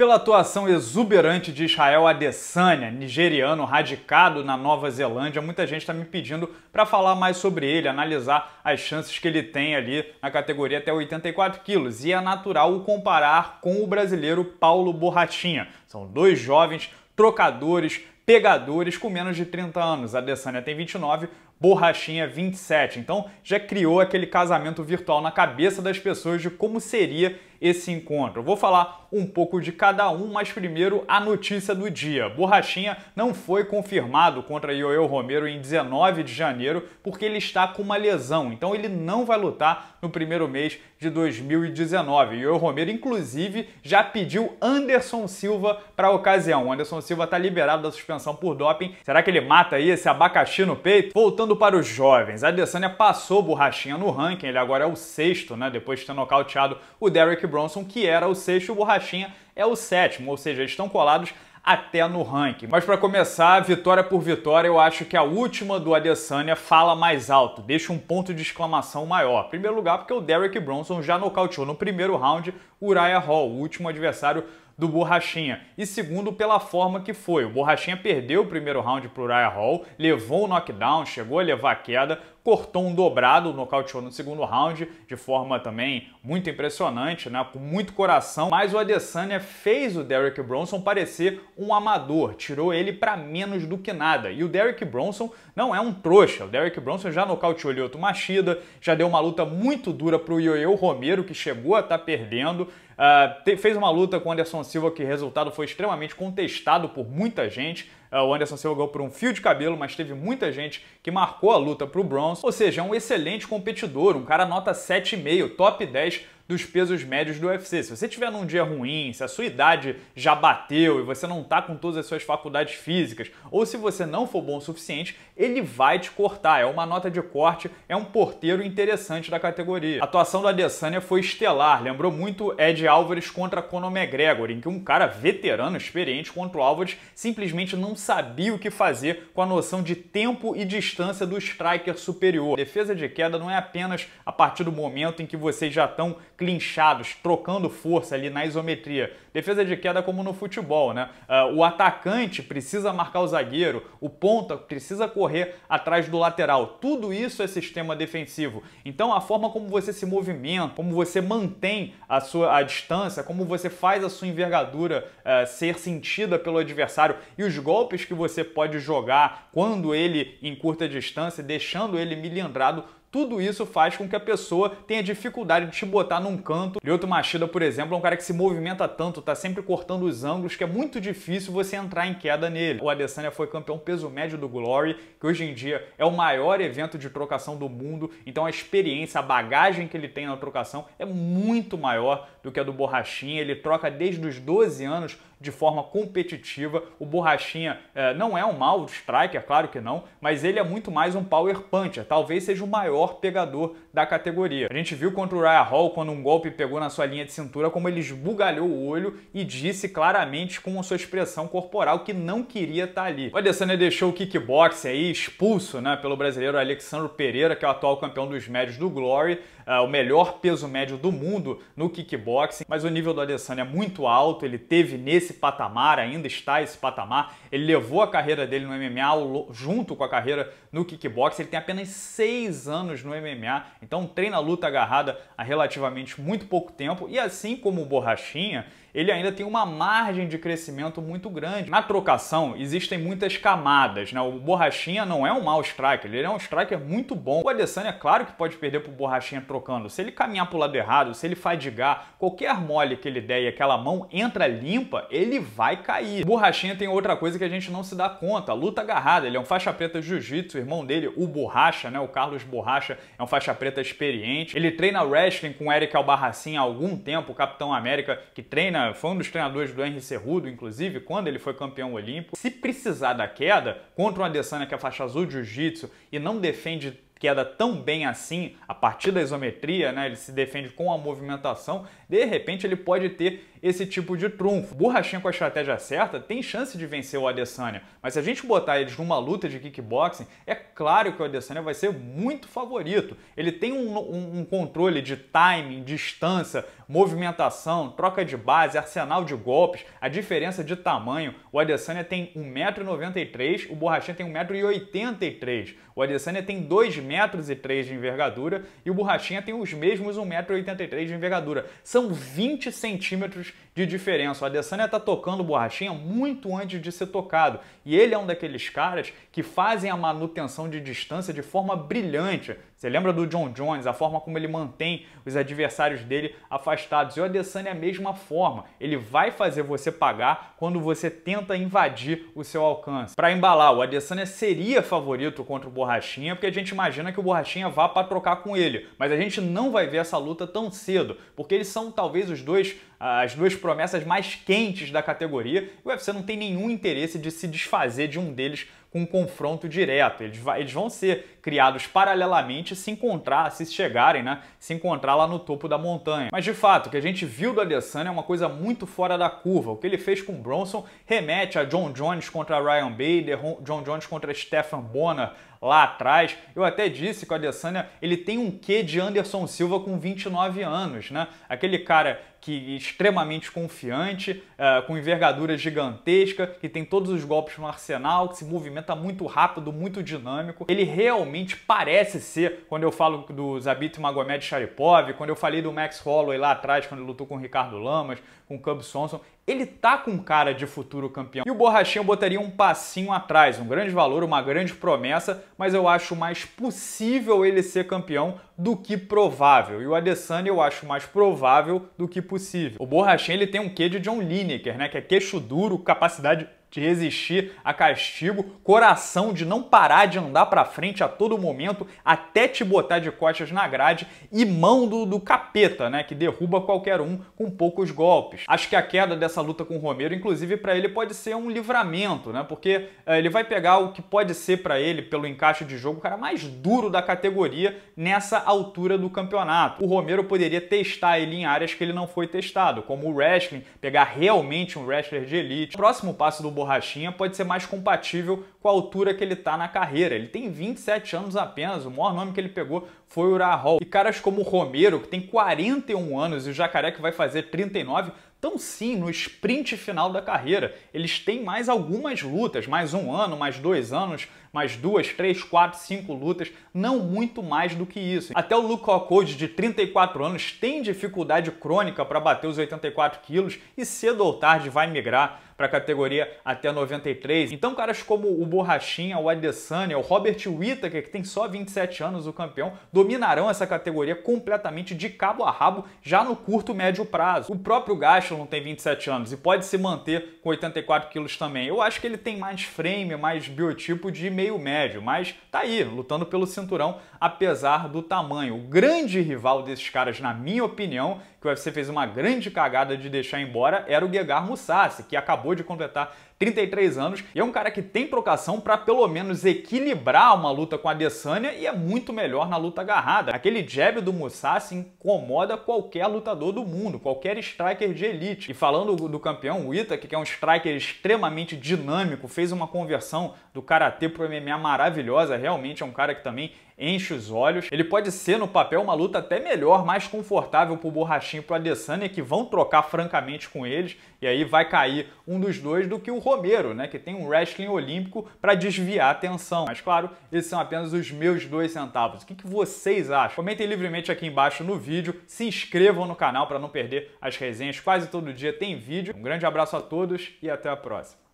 pela atuação exuberante de Israel Adesanya, nigeriano radicado na Nova Zelândia, muita gente está me pedindo para falar mais sobre ele, analisar as chances que ele tem ali na categoria até 84 quilos. E é natural o comparar com o brasileiro Paulo Borratinha. São dois jovens trocadores, pegadores com menos de 30 anos. Adesanya tem 29, Borrachinha 27. Então já criou aquele casamento virtual na cabeça das pessoas de como seria esse encontro. Eu vou falar um pouco de cada um, mas primeiro a notícia do dia. Borrachinha não foi confirmado contra Yoel Romero em 19 de janeiro porque ele está com uma lesão, então ele não vai lutar no primeiro mês de 2019. Yoel Romero, inclusive, já pediu Anderson Silva para a ocasião. O Anderson Silva está liberado da suspensão por doping. Será que ele mata aí esse abacaxi no peito? Voltando Passando para os jovens, a Adesanya passou borrachinha no ranking, ele agora é o sexto, né? Depois de ter nocauteado o Derrick Bronson, que era o sexto, o borrachinha é o sétimo, ou seja, eles estão colados até no ranking. Mas para começar, vitória por vitória, eu acho que a última do Adesanya fala mais alto, deixa um ponto de exclamação maior. Em primeiro lugar, porque o Derrick Bronson já nocauteou no primeiro round Uriah Hall, o último adversário do Borrachinha e segundo pela forma que foi. O Borrachinha perdeu o primeiro round para o Uriah Hall, levou o knockdown, chegou a levar a queda, cortou um dobrado, nocauteou no segundo round, de forma também muito impressionante, né? com muito coração. Mas o Adesanya fez o Derrick Bronson parecer um amador, tirou ele para menos do que nada. E o Derrick Bronson não é um trouxa. O Derrick Bronson já nocauteou Lyoto Machida, já deu uma luta muito dura para o Yoel Romero, que chegou a estar tá perdendo. Uh, te, fez uma luta com o Anderson Silva que o resultado foi extremamente contestado por muita gente. Uh, o Anderson Silva ganhou por um fio de cabelo, mas teve muita gente que marcou a luta para o bronze, ou seja, é um excelente competidor, um cara nota 7,5, top 10 dos pesos médios do UFC. Se você tiver num dia ruim, se a sua idade já bateu e você não tá com todas as suas faculdades físicas, ou se você não for bom o suficiente, ele vai te cortar. É uma nota de corte, é um porteiro interessante da categoria. A atuação da Adesanya foi estelar, lembrou muito Ed Álvares contra Conor McGregor, em que um cara veterano, experiente contra o Álvares, simplesmente não sabia o que fazer com a noção de tempo e distância distância do striker superior. Defesa de queda não é apenas a partir do momento em que vocês já estão clinchados, trocando força ali na isometria. Defesa de queda é como no futebol, né? Ah, o atacante precisa marcar o zagueiro, o ponta precisa correr atrás do lateral. Tudo isso é sistema defensivo. Então a forma como você se movimenta, como você mantém a sua a distância, como você faz a sua envergadura uh, ser sentida pelo adversário e os golpes que você pode jogar quando ele encurta curta distância, deixando ele milindrado tudo isso faz com que a pessoa tenha dificuldade de te botar num canto. Lyoto Machida, por exemplo, é um cara que se movimenta tanto, tá sempre cortando os ângulos, que é muito difícil você entrar em queda nele. O Adesanya foi campeão peso médio do Glory, que hoje em dia é o maior evento de trocação do mundo, então a experiência, a bagagem que ele tem na trocação é muito maior do que a do Borrachinha. Ele troca desde os 12 anos, de forma competitiva. O Borrachinha eh, não é um mau striker, claro que não, mas ele é muito mais um power puncher, talvez seja o maior pegador da categoria. A gente viu contra o Raya Hall, quando um golpe pegou na sua linha de cintura, como ele esbugalhou o olho e disse claramente com sua expressão corporal que não queria estar tá ali. O Adesanya deixou o kickboxing aí expulso né, pelo brasileiro Alexandre Pereira, que é o atual campeão dos médios do Glory, uh, o melhor peso médio do mundo no kickboxing, mas o nível do Adesanya é muito alto, ele teve nesse esse patamar, ainda está esse patamar. Ele levou a carreira dele no MMA junto com a carreira no kickbox. Ele tem apenas seis anos no MMA, então treina a luta agarrada há relativamente muito pouco tempo. E assim como o Borrachinha, ele ainda tem uma margem de crescimento muito grande. Na trocação, existem muitas camadas. Né? O Borrachinha não é um mau striker, ele é um striker muito bom. O Adesanya, claro que pode perder pro Borrachinha trocando. Se ele caminhar pro lado errado, se ele fadigar, qualquer mole que ele der e aquela mão entra limpa, ele vai cair. O Borrachinha tem outra coisa que a gente não se dá conta, a luta agarrada. Ele é um faixa preta jiu-jitsu, irmão dele, o Borracha, né? o Carlos Borracha, é um faixa preta experiente. Ele treina wrestling com o Eric Albarracin há algum tempo, o Capitão América, que treina tinha, foi um dos treinadores do Henry Cerrudo, inclusive, quando ele foi campeão olímpico. Se precisar da queda, contra um Adesanya que é faixa azul de jiu-jitsu e não defende queda tão bem assim, a partir da isometria, né, ele se defende com a movimentação, de repente ele pode ter esse tipo de trunfo. Borrachinha com a estratégia certa tem chance de vencer o Adesanya, mas se a gente botar eles numa luta de kickboxing, é claro que o Adesanya vai ser muito favorito. Ele tem um, um, um controle de timing, distância, movimentação, troca de base, arsenal de golpes, a diferença de tamanho. O Adesanya tem 1,93m, o Borrachinha tem 1,83m. O Adesanya tem 203 metros de envergadura e o Borrachinha tem os mesmos 1,83m de envergadura. São 20 centímetros de diferença. O Adesanya está tocando borrachinha muito antes de ser tocado. E ele é um daqueles caras que fazem a manutenção de distância de forma brilhante. Você lembra do John Jones, a forma como ele mantém os adversários dele afastados. E o Adesanya é a mesma forma. Ele vai fazer você pagar quando você tenta invadir o seu alcance. Para embalar, o Adesanya seria favorito contra o Borrachinha, porque a gente imagina que o Borrachinha vá para trocar com ele. Mas a gente não vai ver essa luta tão cedo, porque eles são talvez os dois as duas promessas mais quentes da categoria. O UFC não tem nenhum interesse de se desfazer de um deles com um confronto direto. Eles, vai, eles vão ser criados paralelamente se encontrar, se chegarem, né? Se encontrar lá no topo da montanha. Mas de fato, o que a gente viu do Adesanya é uma coisa muito fora da curva. O que ele fez com o Bronson remete a John Jones contra Ryan Bader, John Jones contra Stefan Bonner, lá atrás. Eu até disse que o Adesanya ele tem um quê de Anderson Silva com 29 anos, né? Aquele cara que é extremamente confiante, uh, com envergadura gigantesca, que tem todos os golpes no arsenal, que se movimenta muito rápido, muito dinâmico. Ele realmente parece ser, quando eu falo do Zabit Magomed Sharipov, quando eu falei do Max Holloway lá atrás, quando ele lutou com o Ricardo Lamas, com o Cub Sonson. Ele tá com cara de futuro campeão. E o Borrachinho eu botaria um passinho atrás, um grande valor, uma grande promessa, mas eu acho mais possível ele ser campeão do que provável. E o Adesanya eu acho mais provável do que possível. O Borrachinho ele tem um quê de John Lineker, né, que é queixo duro, capacidade de resistir a castigo, coração de não parar de andar para frente a todo momento até te botar de costas na grade e mão do, do capeta, né, que derruba qualquer um com poucos golpes. Acho que a queda dessa luta com o Romero, inclusive para ele pode ser um livramento, né, porque é, ele vai pegar o que pode ser para ele pelo encaixe de jogo o cara mais duro da categoria nessa altura do campeonato. O Romero poderia testar ele em áreas que ele não foi testado, como o wrestling, pegar realmente um wrestler de elite. O próximo passo do Borrachinha pode ser mais compatível com a altura que ele está na carreira. Ele tem 27 anos apenas, o maior nome que ele pegou foi o Rahal. E caras como o Romero, que tem 41 anos, e o Jacaré, que vai fazer 39, estão sim, no sprint final da carreira, eles têm mais algumas lutas, mais um ano, mais dois anos, mais duas, três, quatro, cinco lutas, não muito mais do que isso. Até o Luke Rockhold, de 34 anos, tem dificuldade crônica para bater os 84 quilos e cedo ou tarde vai migrar para a categoria até 93. Então caras como o Borrachinha, o Adesanya, o Robert Whittaker, que tem só 27 anos, o campeão, dominarão essa categoria completamente de cabo a rabo já no curto médio prazo. O próprio Gastelum tem 27 anos e pode se manter com 84 quilos também. Eu acho que ele tem mais frame, mais biotipo de meio médio, mas tá aí, lutando pelo cinturão, apesar do tamanho. O grande rival desses caras, na minha opinião, que o UFC fez uma grande cagada de deixar embora era o Gegar Mousasi, que acabou de completar 33 anos, e é um cara que tem trocação para pelo menos equilibrar uma luta com a Adesanya e é muito melhor na luta agarrada. Aquele jab do Mousasi incomoda qualquer lutador do mundo, qualquer striker de elite. E falando do campeão, o Ita, que é um striker extremamente dinâmico, fez uma conversão do Karatê pro MMA maravilhosa, realmente é um cara que também enche os olhos. Ele pode ser no papel uma luta até melhor, mais confortável pro Borrachinho e pro Adesanya, que vão trocar francamente com eles, e aí vai cair um dos dois do que o Romero, né, que tem um wrestling olímpico para desviar a atenção. Mas claro, esses são apenas os meus dois centavos. O que, que vocês acham? Comentem livremente aqui embaixo no vídeo, se inscrevam no canal para não perder as resenhas. Quase todo dia tem vídeo. Um grande abraço a todos e até a próxima.